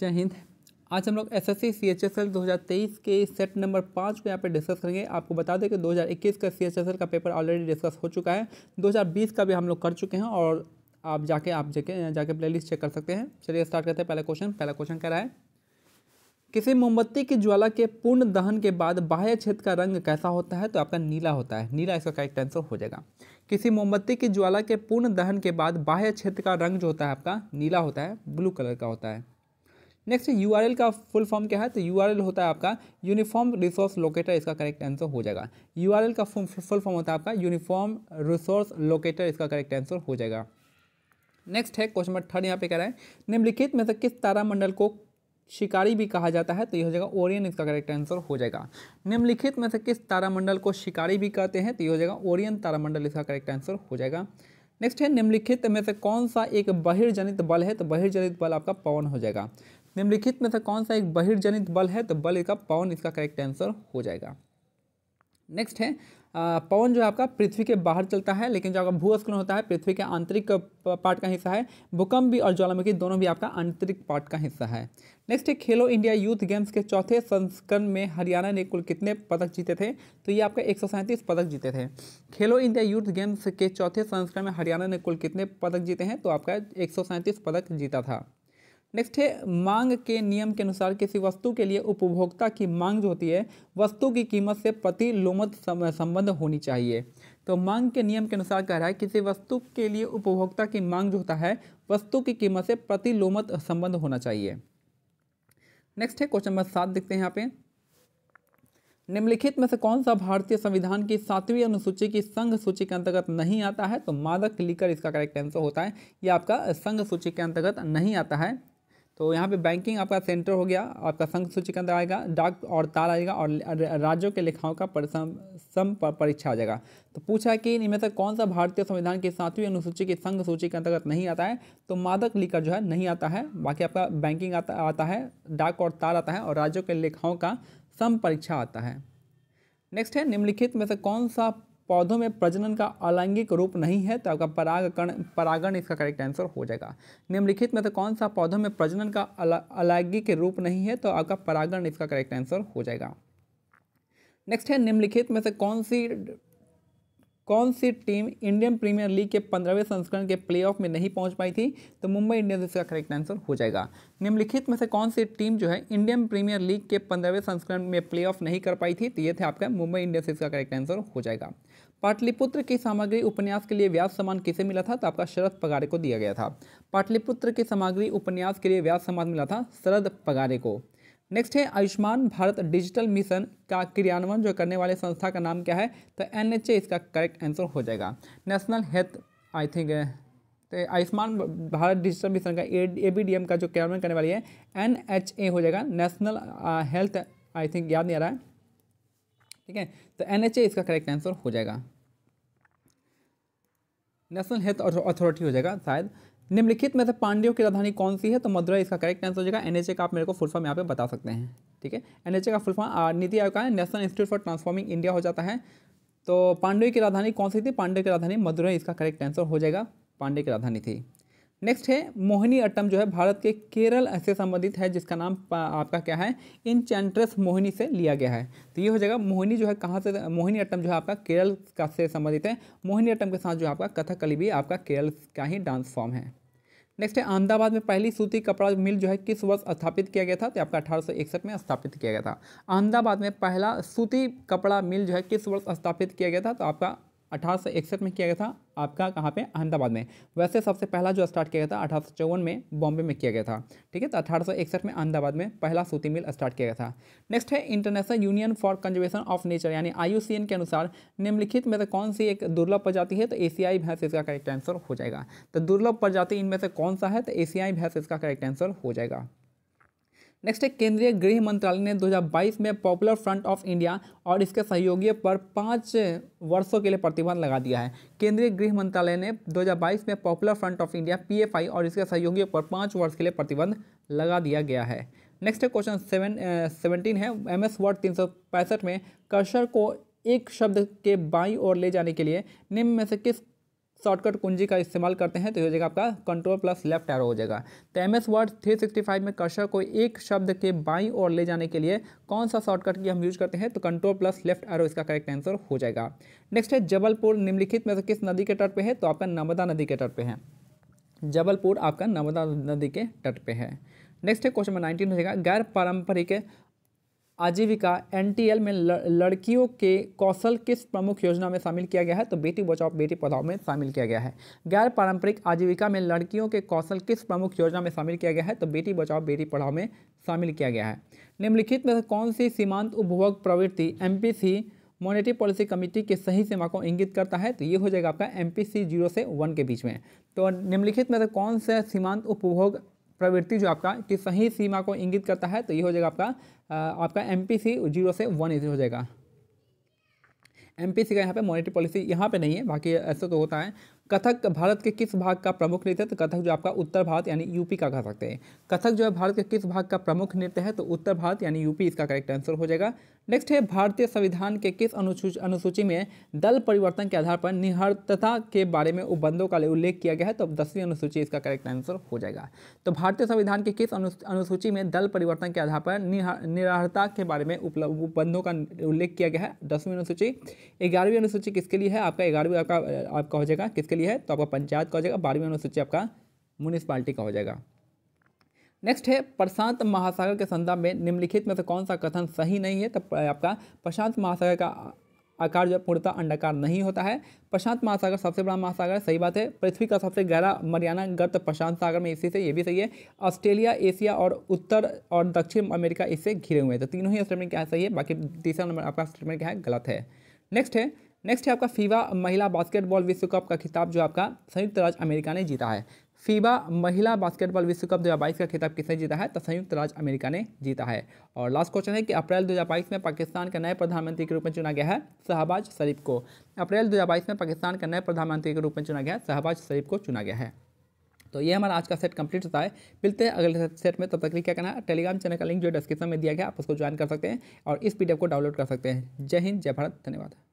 जय हिंद आज हम लोग S S C C H S L दो हज़ार तेईस के सेट नंबर पाँच को यहाँ पे डिस्कस करेंगे आपको बता दें कि दो हज़ार इक्कीस का सी एच एस एल का पेपर ऑलरेडी डिस्कस हो चुका है दो हज़ार बीस का भी हम लोग कर चुके हैं और आप जाके आप जाके जाके प्ले लिस्ट चेक कर सकते हैं चलिए स्टार्ट करते हैं पहला क्वेश्चन पहला क्वेश्चन कह रहा है किसी मोमबत्ती की ज्वाला के पूर्ण दहन के बाद बाह्य क्षेत्र का रंग कैसा होता है तो आपका नीला होता है नीला इसका करेक्ट आंसर हो जाएगा किसी मोमबत्ती की ज्वाला के पूर्ण दहन के बाद बाह्य क्षेत्र का रंग जो होता है आपका नीला होता है ब्लू कलर का होता है नेक्स्ट यू का फुल फॉर्म क्या है तो यू होता है आपका यूनिफॉर्म रिसोर्स लोकेटर इसका करेक्ट आंसर हो जाएगा यू का फुल फॉर्म होता है आपका यूनिफॉर्म रिसोर्स लोकेटर इसका करेक्ट आंसर हो जाएगा नेक्स्ट है क्वेश्चन नंबर थर्ड यहाँ पे कह रहा है निम्नलिखित में से किस तारामंडल को शिकारी भी कहा जाता है तो यह हो जाएगा ओरियन इसका करेक्ट आंसर हो जाएगा निम्नलिखित में से किस तारामंडल को शिकारी भी कहते हैं तो यह हो जाएगा ओरियन तारामंडल इसका करेक्ट आंसर हो जाएगा नेक्स्ट है निम्नलिखित में से कौन सा एक बहिर्जनित बल है तो बहिर्जनित बल आपका पवन हो जाएगा निम्नलिखित में से कौन सा एक बहिर्जनित बल है तो बल का पवन इसका करेक्ट आंसर हो जाएगा नेक्स्ट है पवन जो आपका पृथ्वी के बाहर चलता है लेकिन जो आपका भूस्खलन होता है पृथ्वी के आंतरिक पार्ट का हिस्सा है भूकंप भी और ज्वालामुखी दोनों भी आपका आंतरिक पार्ट का हिस्सा है नेक्स्ट है खेलो इंडिया यूथ गेम्स के चौथे संस्करण में हरियाणा ने कुल कितने पदक जीते थे तो ये आपका एक पदक जीते थे खेलो इंडिया यूथ गेम्स के चौथे संस्करण में हरियाणा ने कुल कितने पदक जीते हैं तो आपका एक पदक जीता था नेक्स्ट है मांग के नियम के अनुसार किसी वस्तु के लिए उपभोक्ता की मांग जो होती है वस्तु की कीमत से प्रतिलोमत संबंध होनी चाहिए तो मांग के नियम के अनुसार कह रहा है किसी वस्तु के लिए उपभोक्ता की मांग जो होता है वस्तु की कीमत से प्रतिलोमत संबंध होना चाहिए नेक्स्ट है क्वेश्चन नंबर सात देखते हैं यहाँ पे निम्नलिखित में से कौन सा भारतीय संविधान की सातवीं अनुसूची की संघ सूची के अंतर्गत नहीं आता है तो मादक लिकर इसका करेक्ट आंसर होता है यह आपका संघ सूची के अंतर्गत नहीं आता है तो यहाँ पे बैंकिंग आपका सेंटर हो गया आपका संघ सूची के अंदर आएगा डाक और तार आएगा और राज्यों के लेखाओं का परिसम सम परीक्षा आ जाएगा तो पूछा है कि इनमें से कौन सा भारतीय संविधान की सातवीं अनुसूची की संघ सूची के अंतर्गत नहीं आता है तो मादक लिखा जो है नहीं आता है बाकी आपका बैंकिंग आता आता है डाक और तार आता है और राज्यों के लेखाओं का सम परीक्षा आता है नेक्स्ट है निम्नलिखित में से कौन सा पौधों में प्रजनन का अलैंगिक रूप नहीं है तो आपका परागकण परागण इसका करेक्ट आंसर हो जाएगा निम्नलिखित में से तो कौन सा पौधों में प्रजनन का अलैंगिक रूप नहीं है तो आपका परागण इसका करेक्ट आंसर हो जाएगा नेक्स्ट है निम्नलिखित में से कौन सी कौन सी टीम इंडियन प्रीमियर लीग के पंद्रहवें संस्करण के प्लेऑफ में नहीं पहुंच पाई थी तो मुंबई इंडियंस इसका करेक्ट आंसर हो जाएगा निम्नलिखित में से कौन सी टीम जो है इंडियन प्रीमियर लीग के पंद्रहवें संस्करण में प्लेऑफ नहीं कर पाई थी तो ये थे आपका मुंबई इंडियंस इसका करेक्ट आंसर हो जाएगा पाटलिपुत्र की सामग्री उपन्यास के लिए व्यास सम्मान किसे मिला था तो आपका शरद पगारे को दिया गया था पाटलिपुत्र की सामग्री उपन्यास के लिए व्यास सम्मान मिला था शरद पगारे को नेक्स्ट है आयुष्मान भारत डिजिटल मिशन का क्रियान्वयन जो करने वाले संस्था का नाम क्या है तो एन इसका करेक्ट आंसर हो जाएगा नेशनल हेल्थ आई थिंक तो आयुष्मान भारत डिजिटल मिशन का ए बी डी एम का जो क्रियान्वयन करने वाली है एन एच ए हो जाएगा नेशनल हेल्थ आई थिंक याद नहीं आ रहा है ठीक है तो एन एच ए इसका करेक्ट आंसर हो जाएगा नेशनल हेल्थ अथॉरिटी हो जाएगा शायद निम्नलिखित में से पांड्यों की राजधानी कौन सी है तो मदुरई इसका करेक्ट आंसर हो जाएगा एनएचए का आप मेरे को फुलफॉर्म यहाँ पे बता सकते हैं ठीक है एनएचए का फुल फॉर्म नीति आयोग का है National Institute for Transforming India हो जाता है तो पांड्य की राजधानी कौन सी थी पांडे की राजधानी मदुरई इसका करेक्ट आंसर हो जाएगा पांडे की राजधानी थी नेक्स्ट है मोहिनी अट्टम जो है भारत के केरल से संबंधित है जिसका नाम आपका क्या है इंचेंट्रेस मोहिनी से लिया गया है तो ये हो जाएगा मोहिनी जो है कहाँ से मोहिनी अट्टम जो है आपका केरल का से संबंधित है मोहिनी अट्टम के साथ जो आपका कथकली भी आपका केरल का ही डांस फॉर्म है नेक्स्ट है अहमदाबाद में पहली सूती कपड़ा मिल जो है किस वर्ष स्थापित किया गया था तो आपका अठारह में स्थापित किया गया था अहमदाबाद में पहला सूती कपड़ा मिल जो है किस वर्ष स्थापित किया गया था तो आपका अठारह में किया गया था आपका कहाँ पे अहमदाबाद में वैसे सबसे पहला जो स्टार्ट किया गया था अठारह में बॉम्बे में किया गया था ठीक है तो अठारह में अहमदाबाद में पहला सूती मिल स्टार्ट किया गया था नेक्स्ट है International Union for Conservation of Nature यानी आई के अनुसार निम्नलिखित में से कौन सी एक दुर्लभ प्रजाति है तो एशियाई भैंस इसका करेक्ट आंसर हो जाएगा तो दुर्लभ प्रजाति इनमें से कौन सा है तो एशियाई भैंस इसका करेक्ट आंसर हो जाएगा नेक्स्ट है केंद्रीय गृह मंत्रालय ने 2022 में पॉपुलर फ्रंट ऑफ इंडिया और इसके सहयोगियों पर पाँच वर्षों के लिए प्रतिबंध लगा दिया है केंद्रीय गृह मंत्रालय ने 2022 में Popular Front of India PFI और इसके सहयोगियों पर पाँच वर्ष के लिए प्रतिबंध लगा दिया गया है नेक्स्ट है क्वेश्चन सेवन सेवनटीन है एम एस वर्ड तीन में कर्शर को एक शब्द के बाई और ले जाने के लिए निम्न में से किस शॉर्टकट कुंजी का इस्तेमाल करते हैं तो हो जाएगा आपका कंट्रोल प्लस लेफ्ट एरो हो जाएगा तो M S Word three sixty five में कर्सर को एक शब्द के बाई और ले जाने के लिए कौन सा शॉर्टकट की हम यूज करते हैं तो कंट्रोल प्लस लेफ्ट एरो इसका करेक्ट आंसर हो जाएगा नेक्स्ट है जबलपुर निम्नलिखित में से किस नदी के तट पर है तो आपका नर्मदा नदी के तट पर है जबलपुर आपका नर्मदा नदी के तट पर है नेक्स्ट है क्वेश्चन नंबर नाइनटीन हो जाएगा गैर पारंपरिक आजीविका एनटीएल में लड़कियों के कौशल किस प्रमुख योजना में शामिल किया गया है तो बेटी बचाओ बेटी पढ़ाओ में शामिल किया गया है गैर पारंपरिक आजीविका में लड़कियों के कौशल किस प्रमुख योजना में शामिल किया गया है तो बेटी बचाओ बेटी पढ़ाओ में शामिल किया गया है निम्नलिखित में से कौन सी सीमांत उपभोग प्रवृत्ति एम मॉनिटरी पॉलिसी कमेटी के सही सीमा को इंगित करता है तो ये हो जाएगा आपका एम पी जीरो से वन के बीच में तो निम्नलिखित में से कौन सा सीमांत उपभोग प्रवृत्ति जो आपका कि सही सीमा को इंगित करता है तो ये हो जाएगा आपका आपका एम पी सी जीरो से वन इजी हो जाएगा एम पी सी का यहाँ पे मॉनेटरी पॉलिसी यहाँ पे नहीं है बाकी ऐसा तो होता है कथक भारत के किस भाग का प्रमुख नृत्य है तो कथक जो आपका उत्तर भारत यानी यूपी का कह सकते हैं कथक जो है भारत के किस भाग का प्रमुख नृत्य है तो उत्तर भारत यानी यूपी इसका करेक्ट आंसर हो जाएगा नेक्स्ट है भारतीय संविधान के किस अनुसूची में दल परिवर्तन के आधार पर निहत्तता के बारे में उपबंधों का उल्लेख किया गया है तो दसवीं अनुसूची इसका करेक्ट आंसर हो जाएगा तो भारतीय संविधान के किस अनुसूची में दल परिवर्तन के आधार पर निराहता के बारे में उपबंधों का उल्लेख किया गया है दसवीं अनुसूची ग्यारहवीं अनुसूची किसके लिए है आपका ग्यारहवीं आपका आपका हो जाएगा किसके लिए है तो आपका पंचायत का हो जाएगा बारहवीं अनुसूची आपका म्यूनिसपालिटी का हो जाएगा नेक्स्ट है प्रशांत महासागर के संदर्भ में निम्नलिखित में से कौन सा कथन सही नहीं है तो आपका प्रशांत महासागर का आकार जो पूर्णतः अंडाकार नहीं होता है प्रशांत महासागर सबसे बड़ा महासागर सही बात है पृथ्वी का सबसे गहरा मरियाना गर्त प्रशांत सागर में इसी से ये भी सही है ऑस्ट्रेलिया एशिया और उत्तर और दक्षिण अमेरिका इससे घिरे हुए हैं तो तीनों ही स्टेटमेंट क्या है सही है बाकी तीसरा नंबर आपका स्टेटमेंट क्या है गलत है नेक्स्ट है नेक्स्ट है आपका फीवा महिला बास्केटबॉल विश्व कप का खिताब जो आपका संयुक्त राज्य अमेरिका ने जीता है फ़ीवा महिला बास्केटबॉल विश्व कप दो का खिताब किसने जीता है तो संयुक्त राज्य अमेरिका ने जीता है और लास्ट क्वेश्चन है कि अप्रैल 2022 में पाकिस्तान का नए प्रधानमंत्री के रूप में चुना गया है शहबाज शरीफ को अप्रैल 2022 में पाकिस्तान का नए प्रधानमंत्री के रूप में चुना गया है शहबाज शरीफ को चुना गया है तो ये हमारा आज का सेट कंप्लीट होता है मिलते हैं अगले सेट में तब तक क्या करना है टेलीग्राम चैनल का लिंक जो डिस्क्रिप्शन में दिया गया आप उसको ज्वाइन कर सकते हैं और इस पीडीएफ को डाउनलोड कर सकते हैं जय हिंद जय भारत धन्यवाद